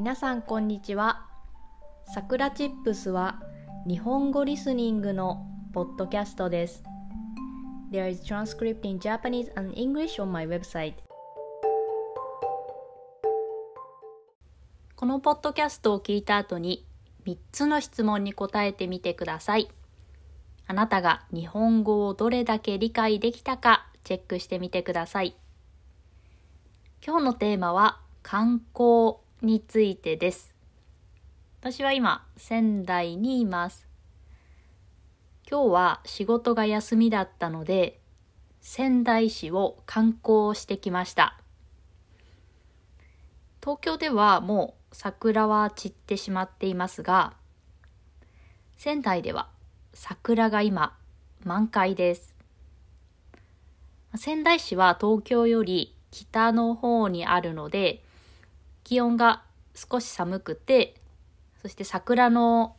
皆さんこんにちはさくらチップスは日本語リスニングのポッドキャストです There is transcript in Japanese and English on my website このポッドキャストを聞いた後に3つの質問に答えてみてくださいあなたが日本語をどれだけ理解できたかチェックしてみてください今日のテーマは観光についてです。私は今、仙台にいます。今日は仕事が休みだったので、仙台市を観光してきました。東京ではもう桜は散ってしまっていますが、仙台では桜が今満開です。仙台市は東京より北の方にあるので、気温が少し寒くて、そして桜の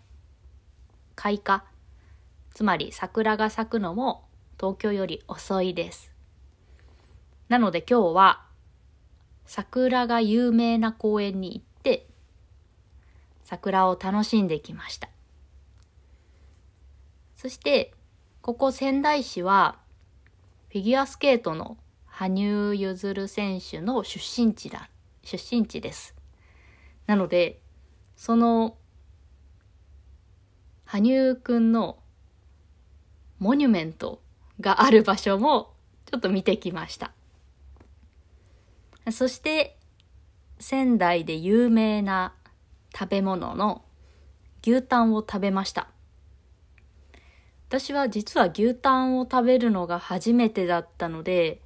開花、つまり桜が咲くのも東京より遅いです。なので今日は桜が有名な公園に行って桜を楽しんできました。そしてここ仙台市はフィギュアスケートの羽生結弦選手の出身地だっ出身地です。なので、その、羽生くんのモニュメントがある場所もちょっと見てきました。そして、仙台で有名な食べ物の牛タンを食べました。私は実は牛タンを食べるのが初めてだったので、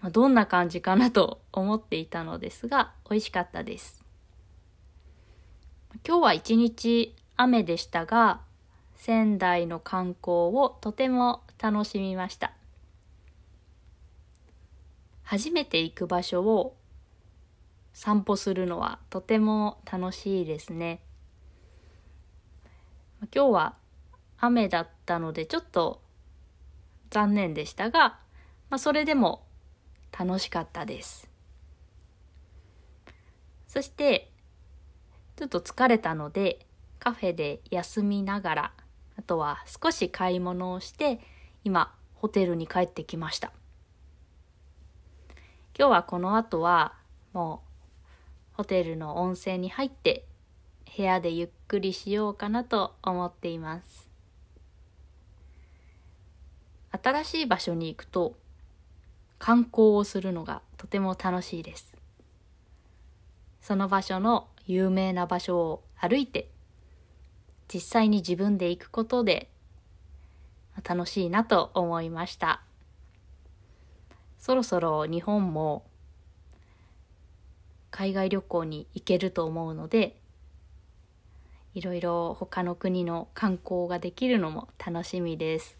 まあ、どんな感じかなと思っていたのですが、美味しかったです。今日は一日雨でしたが、仙台の観光をとても楽しみました。初めて行く場所を散歩するのはとても楽しいですね。今日は雨だったのでちょっと残念でしたが、まあ、それでも楽しかったですそしてちょっと疲れたのでカフェで休みながらあとは少し買い物をして今ホテルに帰ってきました今日はこの後はもうホテルの温泉に入って部屋でゆっくりしようかなと思っています新しい場所に行くと観光をするのがとても楽しいです。その場所の有名な場所を歩いて実際に自分で行くことで楽しいなと思いましたそろそろ日本も海外旅行に行けると思うのでいろいろ他の国の観光ができるのも楽しみです